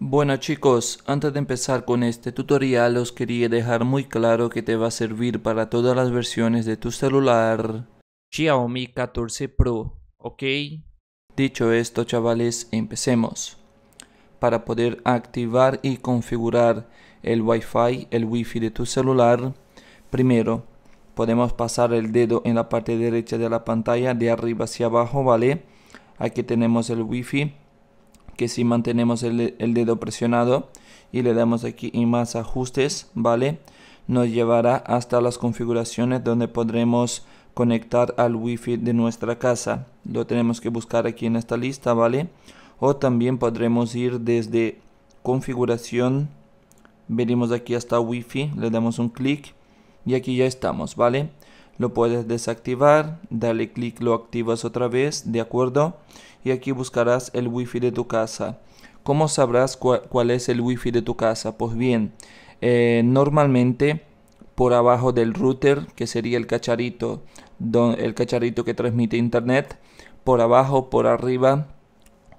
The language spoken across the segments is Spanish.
Bueno chicos, antes de empezar con este tutorial os quería dejar muy claro que te va a servir para todas las versiones de tu celular Xiaomi 14 Pro, ¿ok? Dicho esto chavales, empecemos. Para poder activar y configurar el Wi-Fi, el Wi-Fi de tu celular, primero podemos pasar el dedo en la parte derecha de la pantalla de arriba hacia abajo, ¿vale? Aquí tenemos el Wi-Fi que si mantenemos el, dedo presionado y le damos aquí en más ajustes, ¿vale? Nos llevará hasta las configuraciones donde podremos conectar al wifi de nuestra casa. Lo tenemos que buscar aquí en esta lista, ¿vale? O también podremos ir desde configuración, venimos aquí hasta wifi, le damos un clic y aquí ya estamos, ¿vale? lo puedes desactivar, dale clic, lo activas otra vez, ¿de acuerdo? Y aquí buscarás el wifi de tu casa. ¿Cómo sabrás cuál es el wifi de tu casa? Pues bien, eh, normalmente por abajo del router, que sería el cacharito, el cacharito que transmite internet, por abajo, por arriba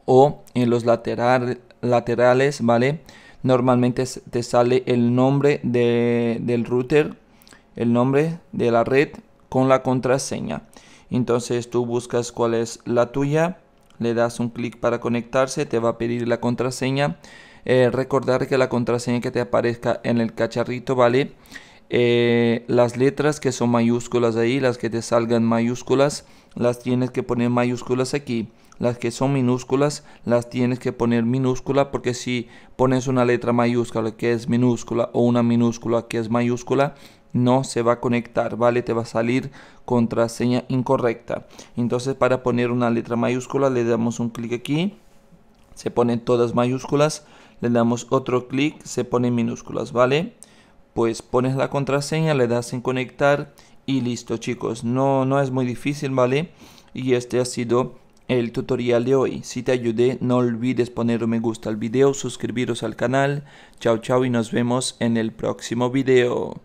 o en los laterales, ¿vale? Normalmente te sale el nombre de, del router el nombre de la red con la contraseña. Entonces tú buscas cuál es la tuya, le das un clic para conectarse, te va a pedir la contraseña. Eh, recordar que la contraseña que te aparezca en el cacharrito, ¿vale? Eh, las letras que son mayúsculas ahí, las que te salgan mayúsculas, las tienes que poner mayúsculas aquí. Las que son minúsculas, las tienes que poner minúscula porque si pones una letra mayúscula que es minúscula o una minúscula que es mayúscula, no se va a conectar, ¿vale? Te va a salir contraseña incorrecta. Entonces para poner una letra mayúscula le damos un clic aquí, se ponen todas mayúsculas, le damos otro clic, se ponen minúsculas, ¿vale? pues pones la contraseña, le das en conectar y listo chicos. No, no es muy difícil, ¿vale? Y este ha sido el tutorial de hoy. Si te ayudé, no olvides poner un me gusta al video, suscribiros al canal. Chao, chao y nos vemos en el próximo video.